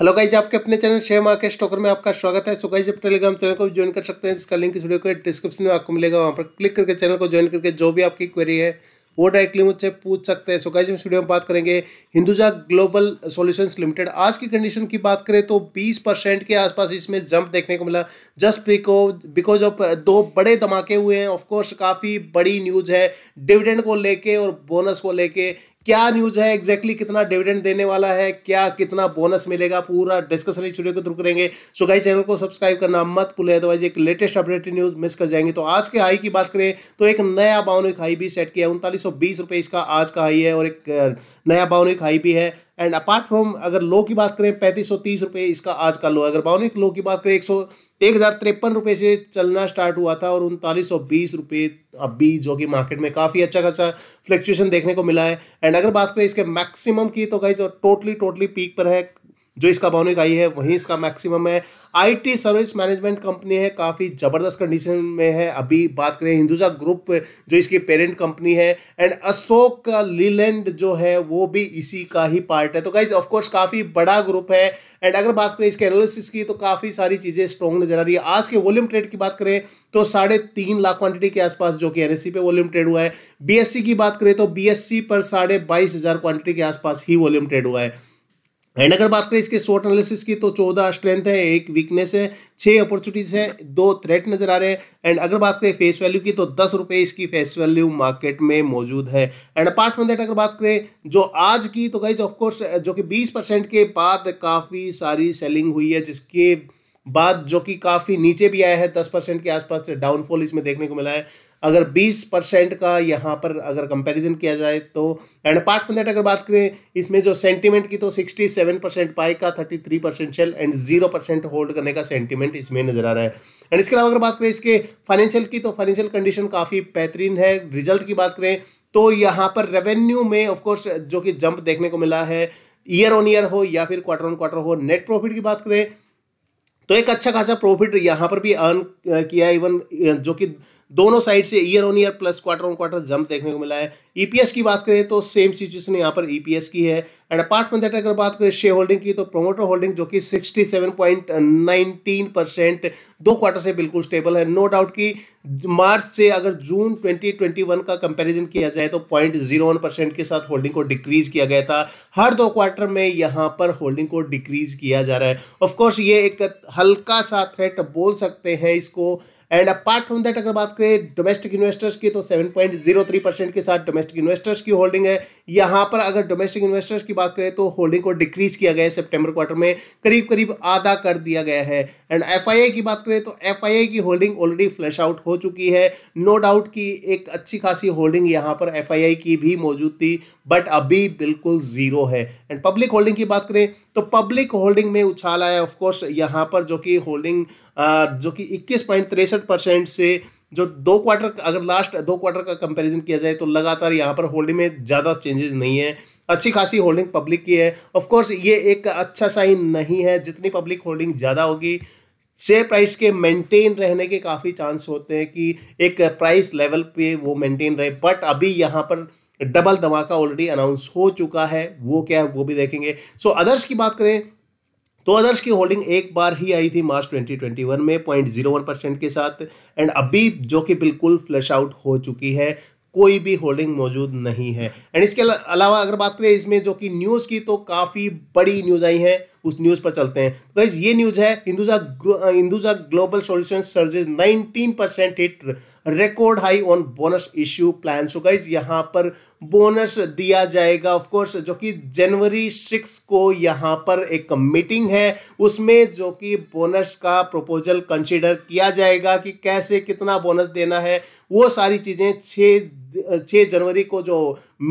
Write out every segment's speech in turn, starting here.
hello guys आपके अपने channel share market stalker में आपका स्वागत है सो गाइज आप टेलीग्राम चैनल को ज्वाइन कर सकते हैं जिसका लिंक इस वीडियो के डिस्क्रिप्शन में आपको मिलेगा वहाँ पर क्लिक करके चैनल को ज्वाइन करके जो भी आपकी क्वेरी है वो डायरेक्टली मुझसे पूछ सकते हैं सो गाइज इस वीडियो में बात करेंगे हिंदुजा ग्लोबल सोल्यूशन लिमिटेड आज की कंडीशन की बात करें तो बीस परसेंट के आसपास इसमें जंप देखने को मिला जस्ट बिको बिकॉज ऑफ दो बड़े धमाके हुए हैं ऑफकोर्स काफ़ी बड़ी न्यूज़ है डिविडेंड को लेके और बोनस को लेके क्या न्यूज है एग्जैक्टली exactly कितना डिविडेंड देने वाला है क्या कितना बोनस मिलेगा पूरा डिस्कशन इस वीडियो के थ्रू करेंगे सो गाइस चैनल को सब्सक्राइब करना मत भूलें अदरवाइज एक लेटेस्ट अपडेटेड न्यूज मिस कर जाएंगे तो आज के हाई की बात करें तो एक नया बाउनिक हाई भी सेट किया है उनतालीस इसका आज का हाई है और एक नया बाउनिक हाई भी है एंड अपार्ट फ्रॉम अगर लो की बात करें पैंतीस सौ तीस रुपये इसका आज का लो अगर बाउनिक लो की बात करें एक सौ एक हज़ार तिरपन रुपये से चलना स्टार्ट हुआ था और उनतालीस सौ बीस रुपये अभी जो कि मार्केट में काफ़ी अच्छा खासा फ्लक्चुएशन देखने को मिला है एंड अगर बात करें इसके मैक्सिमम की तो गाइज टोटली टोटली पीक पर है जो इसका बौने आई है वहीं इसका मैक्सिमम है आईटी सर्विस मैनेजमेंट कंपनी है काफ़ी ज़बरदस्त कंडीशन में है अभी बात करें हिंदुजा ग्रुप जो इसकी पेरेंट कंपनी है एंड अशोक लीलैंड जो है वो भी इसी का ही पार्ट है तो गाइज ऑफकोर्स काफ़ी बड़ा ग्रुप है एंड अगर बात करें इसके एनालिसिस की तो काफ़ी सारी चीज़ें स्ट्रॉन्ग नजर आ रही है आज के वॉल्यूम ट्रेड की बात करें तो साढ़े तीन लाख क्वांटिटी के आसपास जो कि एनएससी पे वॉल्यूम ट्रेड हुआ है बीएससी की बात करें तो बीएससी पर साढ़े बाईस हज़ार क्वांटिटी के आसपास ही वॉल्यूम ट्रेड हुआ है एंड अगर बात करें इसके शॉर्ट एनालिसिस की तो चौदह स्ट्रेंथ है एक वीकनेस है छह अपॉर्चुनिटीज़ है दो थ्रेट नजर आ रहे हैं एंड अगर बात करें फेस वैल्यू की तो दस रुपए इसकी फेस वैल्यू मार्केट में मौजूद है एंड अपार्ट फ्रॉम दैट अगर बात करें जो आज की तो गाइज ऑफकोर्स जो कि बीस परसेंट के बाद काफ़ी सारी सेलिंग हुई है जिसके बाद जो कि काफ़ी नीचे भी आया है दस परसेंट के आसपास से डाउनफॉल इसमें देखने को मिला है अगर 20 परसेंट का यहाँ पर अगर कंपैरिजन किया जाए तो एंड पार्ट कंटेंट अगर बात करें इसमें जो सेंटीमेंट की तो 67 परसेंट पाई का 33 percent sell and 0 percent hold करने का सेंटीमेंट इसमें नजर आ रहा है एंड इसके अलावा अगर बात करें इसके फाइनेंशियल की तो फाइनेंशियल कंडीशन काफ़ी बेहतरीन है रिजल्ट की बात करें तो यहाँ पर रेवेन्यू में ऑफकोर्स जो कि जंप देखने को मिला है ईयर ऑन ईयर हो या फिर क्वार्टर ऑन क्वार्टर हो नेट प्रॉफिट की बात करें तो एक अच्छा खासा प्रॉफिट यहाँ पर भी अर्न किया इवन जो कि दोनों साइड से year on year plus quarter on quarter jump देखने को मिला है ईपीएस e की बात करें तो सेम सिचुएशन यहाँ पर ईपीएस e की है एंड अपार्ट फ्रॉम दैट अगर बात करें शेयर होल्डिंग की तो प्रोमोटर होल्डिंग जो कि 67.19 परसेंट दो क्वार्टर से बिल्कुल स्टेबल है नो डाउट कि मार्च से अगर जून 2021 का कंपैरिजन किया जाए तो पॉइंट जीरो वन परसेंट के साथ होल्डिंग को डिक्रीज किया गया था हर दो क्वार्टर में यहाँ पर होल्डिंग को डिक्रीज किया जा रहा है ऑफकोर्स ये एक हल्का सा थ्रेट बोल सकते हैं इसको एंड अपार्ट फ्रॉम दैट अगर बात करें डोमेस्टिक इन्वेस्टर्स की तो seven point zero three percent के साथ डोमेस्टिक इन्वेस्टर्स की होल्डिंग है यहाँ पर अगर डोमेस्टिक इन्वेस्टर्स की बात करें तो होल्डिंग को डिक्रीज किया गया है सेप्टेम्बर क्वार्टर में करीब करीब आधा कर दिया गया है एंड एफ की बात करें तो एफ की होल्डिंग ऑलरेडी फ्लैश आउट हो चुकी है नो no डाउट की एक अच्छी खासी होल्डिंग यहाँ पर एफ की भी मौजूद थी बट अभी बिल्कुल जीरो है एंड पब्लिक होल्डिंग की बात करें तो पब्लिक होल्डिंग में उछाल आया ऑफकोर्स यहाँ पर जो कि होल्डिंग जो कि इक्कीस पॉइंट तिरसठ परसेंट से जो दो क्वार्टर अगर लास्ट दो क्वार्टर का कंपैरिजन किया जाए तो लगातार यहाँ पर होल्डिंग में ज़्यादा चेंजेस नहीं है अच्छी खासी होल्डिंग पब्लिक की है ऑफकोर्स ये एक अच्छा साइन नहीं है जितनी पब्लिक होल्डिंग ज़्यादा होगी शेयर प्राइस के मेंटेन रहने के काफ़ी चांस होते हैं कि एक प्राइस लेवल पे वो मेंटेन रहे बट अभी यहाँ पर डबल धमाका ऑलरेडी अनाउंस हो चुका है वो क्या है वो भी देखेंगे सो so, अदर्स की बात करें तो आदर्श की होल्डिंग एक बार ही आई थी मार्च 2021 में पॉइंट जीरो वन परसेंट के साथ एंड अभी जो कि बिल्कुल फ्लैश आउट हो चुकी है कोई भी होल्डिंग मौजूद नहीं है एंड इसके अलावा अगर बात करें इसमें जो कि न्यूज़ की तो काफ़ी बड़ी न्यूज़ आई है उस न्यूज़ पर चलते हैं तो गाइज ये न्यूज़ है Hinduja Hinduja global solution surges 19 percent hit record high on bonus issue plan so guys यहाँ पर बोनस दिया जाएगा ऑफ कोर्स जो कि जनवरी सिक्स को यहाँ पर एक मीटिंग है उसमें जो कि बोनस का प्रपोजल कंसिडर किया जाएगा कि कैसे कितना बोनस देना है वो सारी चीज़ें छः छः जनवरी को जो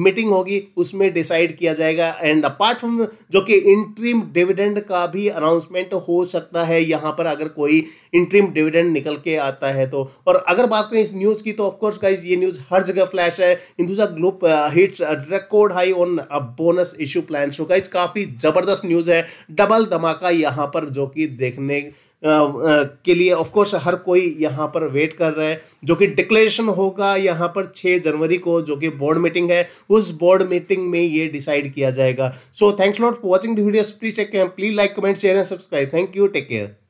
मीटिंग होगी उसमें डिसाइड किया जाएगा एंड अपार्ट फ्रॉम जो कि इंट्रीम डिविडेंड डिविडेंड का भी अनाउंसमेंट हो सकता है यहाँ पर अगर कोई इंट्रीम डिविडेंड निकल के आता है तो और अगर बात करें इस न्यूज़ की तो ऑफकोर्स गाइज ये न्यूज़ हर जगह फ्लैश है Hinduja globe hits record high on bonus issue plan so guys काफ़ी ज़बरदस्त न्यूज़ है डबल धमाका यहाँ पर जो कि देखने के लिए ऑफ कोर्स हर कोई यहाँ पर वेट कर रहा है जो कि डिक्लेरेशन होगा यहाँ पर 6 जनवरी को जो कि बोर्ड मीटिंग है उस बोर्ड मीटिंग में ये डिसाइड किया जाएगा so thanks not for watching the video please check please like comment share and subscribe thank you take care